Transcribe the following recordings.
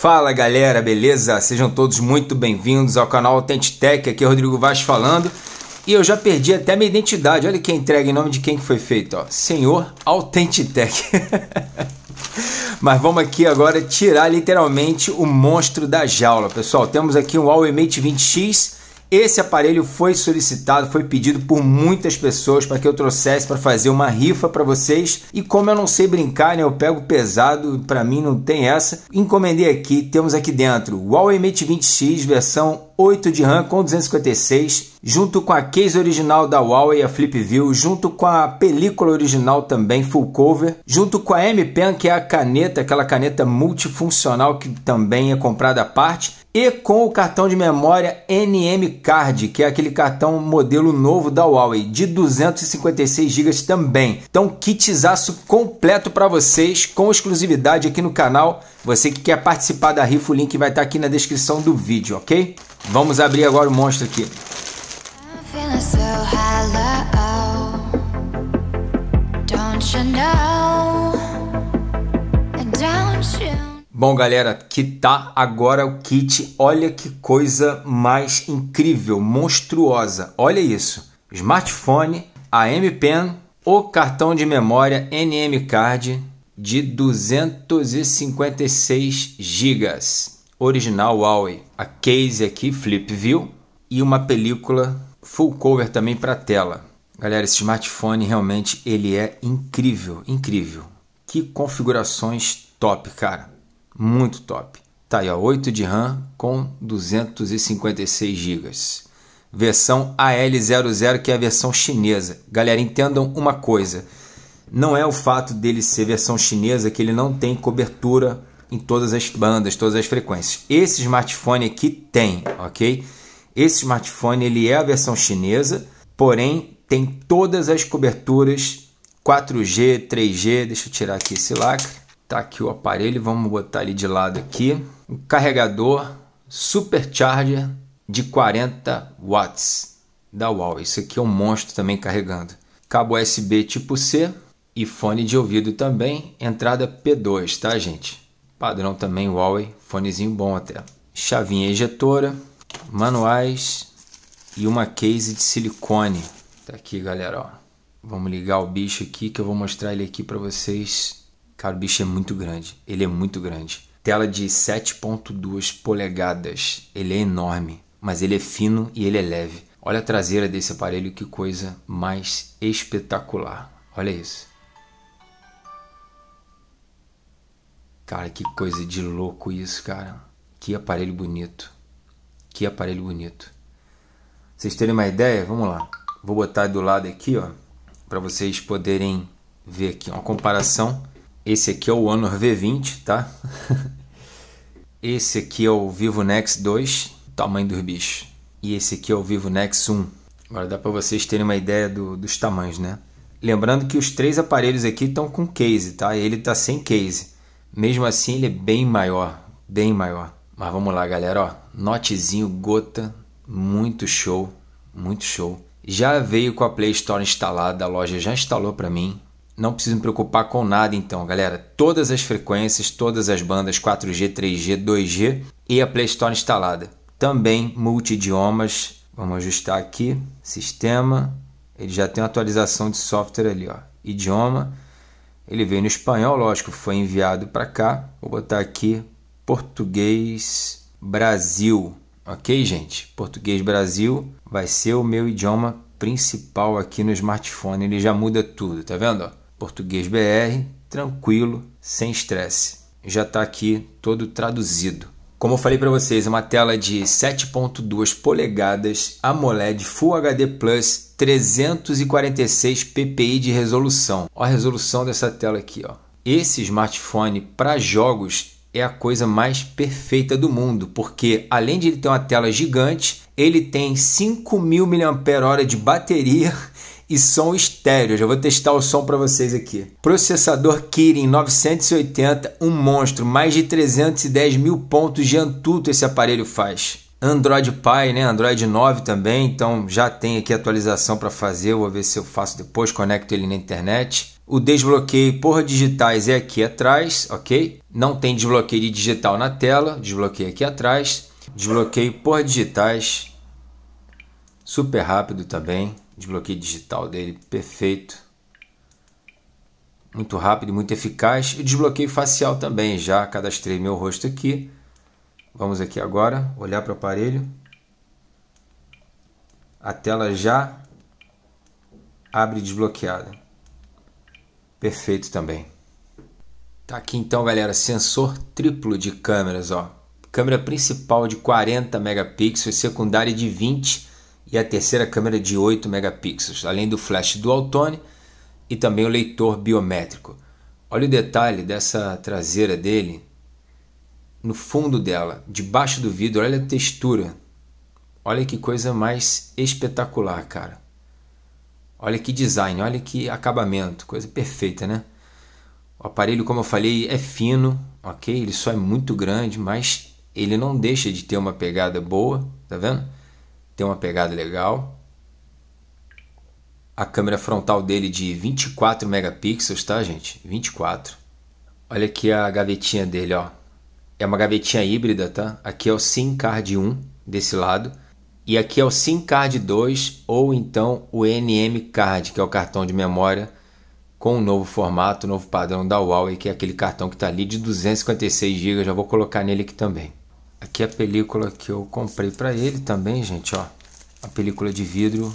Fala galera, beleza? Sejam todos muito bem-vindos ao canal Authentitech. aqui é Rodrigo Vaz falando. E eu já perdi até minha identidade, olha quem entrega em nome de quem que foi feito, ó. Senhor Authentitech. Mas vamos aqui agora tirar literalmente o monstro da jaula, pessoal. Temos aqui um Huawei Mate 20X esse aparelho foi solicitado, foi pedido por muitas pessoas para que eu trouxesse para fazer uma rifa para vocês. E como eu não sei brincar, né, eu pego pesado, para mim não tem essa. Encomendei aqui, temos aqui dentro o Huawei Mate 20X versão 8 de RAM com 256, junto com a case original da Huawei, a Flip View, junto com a película original também, full cover, junto com a M-Pen, que é a caneta, aquela caneta multifuncional que também é comprada à parte, e com o cartão de memória NM Card, que é aquele cartão modelo novo da Huawei, de 256 GB também. Então, kitzaço completo para vocês, com exclusividade aqui no canal. Você que quer participar da rifa, o link vai estar tá aqui na descrição do vídeo, ok? Vamos abrir agora o monstro aqui. I'm Bom, galera, que tá agora o kit. Olha que coisa mais incrível, monstruosa. Olha isso. Smartphone, a M Pen, o cartão de memória NM Card de 256 GB, original Huawei. A case aqui Flip View e uma película full cover também para tela. Galera, esse smartphone realmente ele é incrível, incrível. Que configurações top, cara muito top. Tá aí, ó, 8 de RAM com 256 GB. Versão AL00, que é a versão chinesa. Galera, entendam uma coisa. Não é o fato dele ser versão chinesa que ele não tem cobertura em todas as bandas, todas as frequências. Esse smartphone aqui tem, ok? Esse smartphone ele é a versão chinesa, porém tem todas as coberturas 4G, 3G. Deixa eu tirar aqui esse lacre. Tá aqui o aparelho, vamos botar ele de lado aqui. Um carregador supercharger de 40 watts da Huawei. Isso aqui é um monstro também carregando. Cabo USB tipo C e fone de ouvido também, entrada P2, tá, gente? Padrão também Huawei, fonezinho bom até. Chavinha ejetora manuais e uma case de silicone. Tá aqui, galera, ó. Vamos ligar o bicho aqui que eu vou mostrar ele aqui para vocês Cara, o bicho é muito grande. Ele é muito grande. Tela de 7.2 polegadas. Ele é enorme, mas ele é fino e ele é leve. Olha a traseira desse aparelho, que coisa mais espetacular. Olha isso. Cara, que coisa de louco isso, cara. Que aparelho bonito. Que aparelho bonito. Vocês terem uma ideia, vamos lá. Vou botar do lado aqui, ó, para vocês poderem ver aqui uma comparação esse aqui é o Honor V20, tá? esse aqui é o Vivo Nex 2, tamanho dos bichos. E esse aqui é o Vivo Nex 1. Agora dá para vocês terem uma ideia do, dos tamanhos, né? Lembrando que os três aparelhos aqui estão com case, tá? Ele tá sem case. Mesmo assim, ele é bem maior, bem maior. Mas vamos lá, galera, ó. Notezinho gota, muito show, muito show. Já veio com a Play Store instalada, a loja já instalou para mim não precisa me preocupar com nada então, galera. Todas as frequências, todas as bandas 4G, 3G, 2G e a Play Store instalada. Também multi-idiomas. Vamos ajustar aqui. Sistema. Ele já tem uma atualização de software ali, ó. Idioma. Ele veio no espanhol, lógico, foi enviado para cá. Vou botar aqui português Brasil. Ok, gente? Português Brasil vai ser o meu idioma principal aqui no smartphone. Ele já muda tudo, tá vendo? Português BR, tranquilo, sem estresse. Já está aqui todo traduzido. Como eu falei para vocês, é uma tela de 7.2 polegadas AMOLED Full HD Plus 346 ppi de resolução. Olha a resolução dessa tela aqui, ó. Esse smartphone para jogos é a coisa mais perfeita do mundo, porque além de ele ter uma tela gigante, ele tem 5.000 mAh de bateria e som estéreo. Já vou testar o som para vocês aqui. Processador Kirin 980, um monstro, mais de 310 mil pontos de antuto esse aparelho faz. Android Pie, né? Android 9 também, então já tem aqui atualização para fazer. Vou ver se eu faço depois, conecto ele na internet. O desbloqueio por digitais é aqui atrás, ok? Não tem desbloqueio de digital na tela, desbloqueio aqui atrás. Desbloqueio por digitais, super rápido também. Desbloqueio digital dele, perfeito. Muito rápido, muito eficaz. E desbloqueio facial também, já cadastrei meu rosto aqui. Vamos aqui agora, olhar para o aparelho. A tela já abre desbloqueada. Perfeito também. Tá aqui então, galera, sensor triplo de câmeras, ó. Câmera principal de 40 megapixels, secundária de 20 e a terceira câmera de 8 megapixels, além do flash dual tone e também o leitor biométrico. Olha o detalhe dessa traseira dele, no fundo dela, debaixo do vidro, olha a textura. Olha que coisa mais espetacular, cara. Olha que design, olha que acabamento, coisa perfeita, né? O aparelho, como eu falei, é fino, ok? Ele só é muito grande, mas ele não deixa de ter uma pegada boa, tá vendo? tem uma pegada legal. A câmera frontal dele de 24 megapixels, tá, gente? 24. Olha aqui a gavetinha dele, ó. É uma gavetinha híbrida, tá? Aqui é o SIM card 1 desse lado. E aqui é o SIM card 2 ou então o NM card, que é o cartão de memória com um novo formato, um novo padrão da Huawei, que é aquele cartão que está ali de 256 GB. Já vou colocar nele aqui também. Aqui é a película que eu comprei para ele também, gente, ó. A película de vidro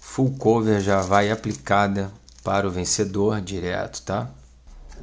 full cover já vai aplicada para o vencedor direto, tá?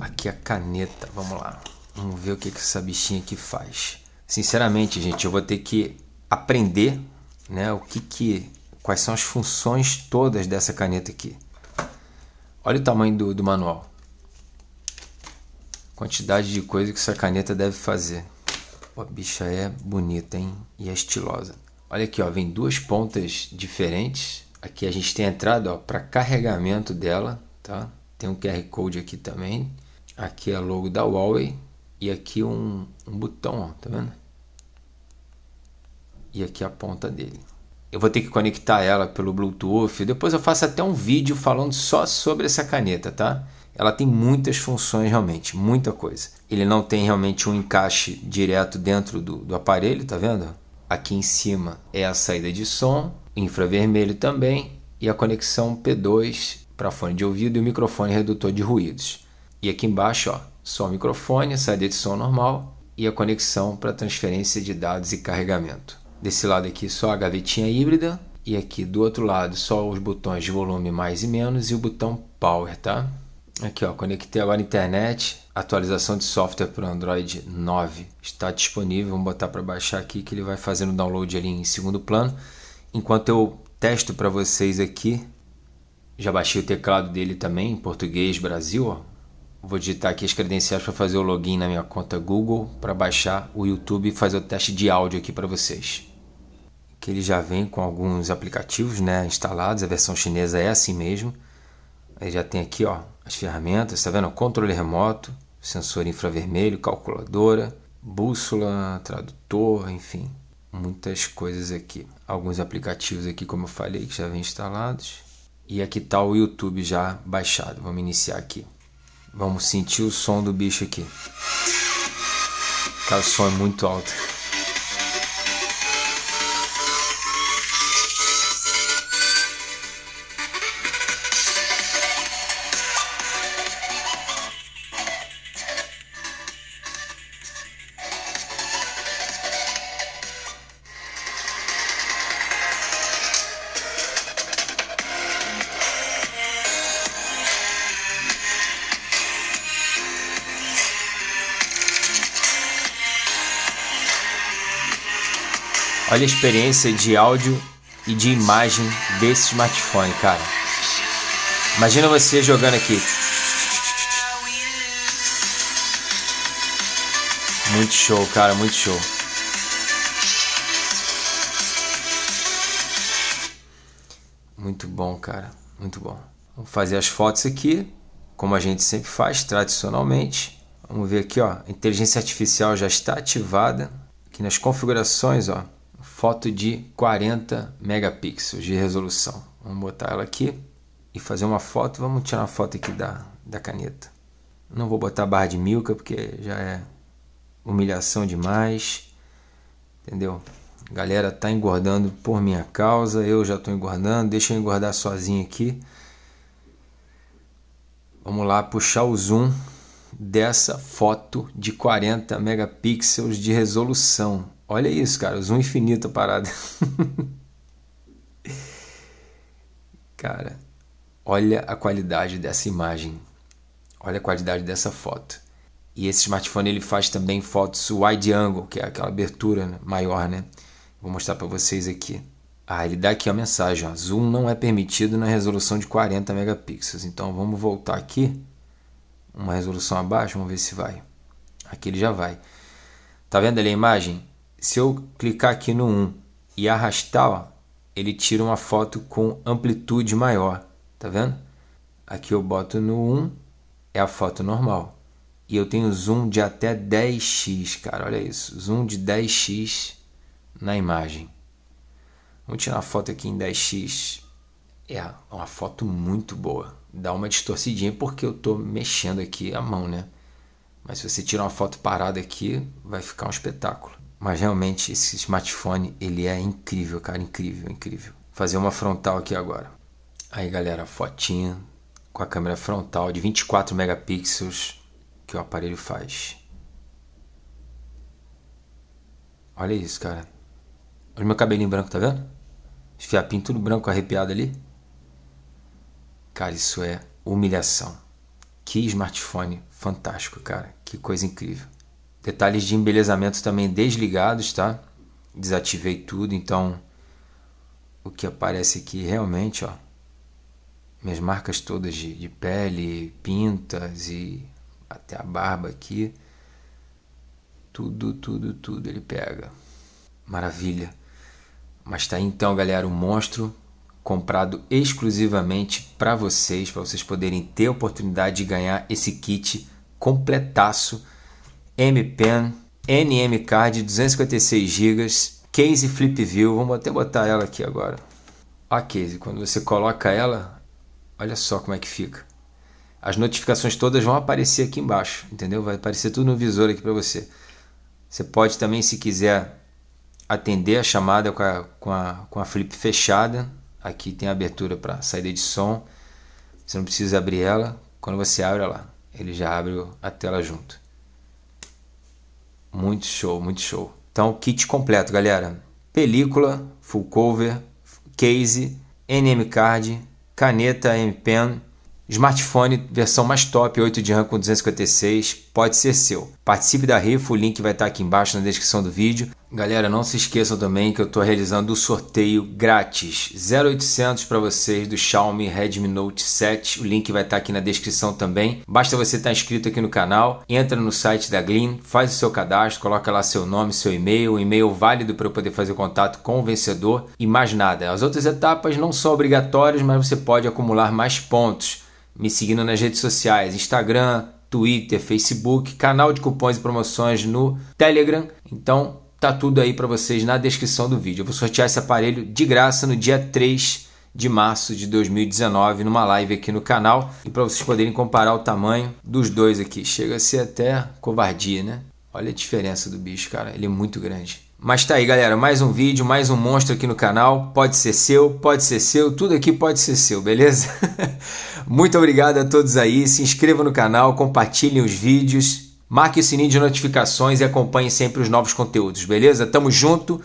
Aqui a caneta, vamos lá. Vamos ver o que, que essa bichinha aqui faz. Sinceramente, gente, eu vou ter que aprender, né, o que que quais são as funções todas dessa caneta aqui. Olha o tamanho do, do manual. Quantidade de coisa que essa caneta deve fazer. Pô, a bicha é bonita, hein? E é estilosa. Olha aqui, ó, vem duas pontas diferentes. Aqui a gente tem a entrada, ó, para carregamento dela, tá? Tem um QR Code aqui também. Aqui é logo da Huawei e aqui um, um botão, ó, tá vendo? E aqui a ponta dele. Eu vou ter que conectar ela pelo Bluetooth. Depois eu faço até um vídeo falando só sobre essa caneta, tá? ela tem muitas funções realmente, muita coisa. Ele não tem realmente um encaixe direto dentro do, do aparelho, tá vendo? Aqui em cima é a saída de som, infravermelho também, e a conexão P2 para fone de ouvido e o microfone redutor de ruídos. E aqui embaixo, ó, só o microfone, saída de som normal e a conexão para transferência de dados e carregamento. Desse lado aqui só a gavetinha híbrida e aqui do outro lado só os botões de volume mais e menos e o botão power, tá? Aqui, ó, conectei agora a internet. Atualização de software para o Android 9 está disponível. Vamos botar para baixar aqui que ele vai fazendo o download ali em segundo plano. Enquanto eu testo para vocês aqui, já baixei o teclado dele também em português Brasil. Ó. Vou digitar aqui as credenciais para fazer o login na minha conta Google para baixar o YouTube e fazer o teste de áudio aqui para vocês que ele já vem com alguns aplicativos né, instalados, a versão chinesa é assim mesmo. Aí já tem aqui, ó, as ferramentas, está vendo? Controle remoto, sensor infravermelho, calculadora, bússola, tradutor, enfim, muitas coisas aqui. Alguns aplicativos aqui, como eu falei, que já vem instalados. E aqui está o YouTube já baixado. Vamos iniciar aqui. Vamos sentir o som do bicho aqui. Cara, o som é muito alto. Olha a experiência de áudio e de imagem desse smartphone, cara. Imagina você jogando aqui. Muito show, cara, muito show. Muito bom, cara, muito bom. Vou fazer as fotos aqui, como a gente sempre faz tradicionalmente. Vamos ver aqui, ó. A inteligência artificial já está ativada. Aqui nas configurações, ó foto de 40 megapixels de resolução. Vamos botar ela aqui e fazer uma foto. Vamos tirar uma foto aqui da, da caneta. Não vou botar barra de milka porque já é humilhação demais. Entendeu? Galera tá engordando por minha causa. Eu já tô engordando. Deixa eu engordar sozinho aqui. Vamos lá puxar o zoom dessa foto de 40 megapixels de resolução. Olha isso, cara, zoom infinito a parada. cara, olha a qualidade dessa imagem. Olha a qualidade dessa foto. E esse smartphone ele faz também fotos wide angle, que é aquela abertura né, maior, né? Vou mostrar para vocês aqui. Ah, ele dá aqui a mensagem, ó. zoom não é permitido na resolução de 40 megapixels. Então vamos voltar aqui, uma resolução abaixo, vamos ver se vai. Aqui ele já vai. Tá vendo ali a imagem? se eu clicar aqui no 1 e arrastar, ó, ele tira uma foto com amplitude maior, tá vendo? Aqui eu boto no 1, é a foto normal. E eu tenho zoom de até 10x, cara, olha isso, zoom de 10x na imagem. Vamos tirar uma foto aqui em 10x. É uma foto muito boa. Dá uma distorcidinha porque eu estou mexendo aqui a mão, né? Mas se você tirar uma foto parada aqui, vai ficar um espetáculo. Mas realmente esse smartphone, ele é incrível, cara, incrível, incrível. Fazer uma frontal aqui agora. Aí, galera, fotinha com a câmera frontal de 24 megapixels que o aparelho faz. Olha isso, cara. Olha meu cabelinho branco, tá vendo? Os fiapinhos tudo branco arrepiado ali. Cara, isso é humilhação. Que smartphone fantástico, cara. Que coisa incrível. Detalhes de embelezamento também desligados, tá? Desativei tudo, então o que aparece aqui realmente, ó, minhas marcas todas de, de pele, pintas e até a barba aqui, tudo, tudo, tudo ele pega. Maravilha. Mas tá aí então, galera, o um monstro comprado exclusivamente para vocês, para vocês poderem ter a oportunidade de ganhar esse kit completaço M-Pen, NM Card 256 GB, case Flip View. Vamos até botar ela aqui agora. A case, quando você coloca ela, olha só como é que fica. As notificações todas vão aparecer aqui embaixo, entendeu? Vai aparecer tudo no visor aqui para você. Você pode também, se quiser, atender a chamada com a, com a, com a flip fechada. Aqui tem a abertura para saída de som. Você não precisa abrir ela. Quando você abre lá, ele já abre a tela junto. Muito show, muito show. Então, kit completo, galera. Película, full cover, case, NM card, caneta M-Pen, Smartphone versão mais top, 8 de RAM com 256, pode ser seu. Participe da rifa, o link vai estar aqui embaixo na descrição do vídeo. Galera, não se esqueçam também que eu estou realizando o um sorteio grátis 0800 para vocês do Xiaomi Redmi Note 7. O link vai estar aqui na descrição também. Basta você estar inscrito aqui no canal, entra no site da Glean, faz o seu cadastro, coloca lá seu nome, seu e-mail, um e-mail válido para eu poder fazer contato com o vencedor e mais nada. As outras etapas não são obrigatórias, mas você pode acumular mais pontos me seguindo nas redes sociais, Instagram, Twitter, Facebook, canal de cupons e promoções no Telegram. Então, tá tudo aí para vocês na descrição do vídeo. Eu vou sortear esse aparelho de graça no dia 3 de março de 2019 numa live aqui no canal e para vocês poderem comparar o tamanho dos dois aqui. Chega a ser até covardia, né? Olha a diferença do bicho, cara. Ele é muito grande. Mas tá aí, galera, mais um vídeo, mais um monstro aqui no canal. Pode ser seu, pode ser seu, tudo aqui pode ser seu, beleza? Muito obrigado a todos aí. Se inscreva no canal, compartilhem os vídeos, marque o sininho de notificações e acompanhe sempre os novos conteúdos, beleza? Tamo junto.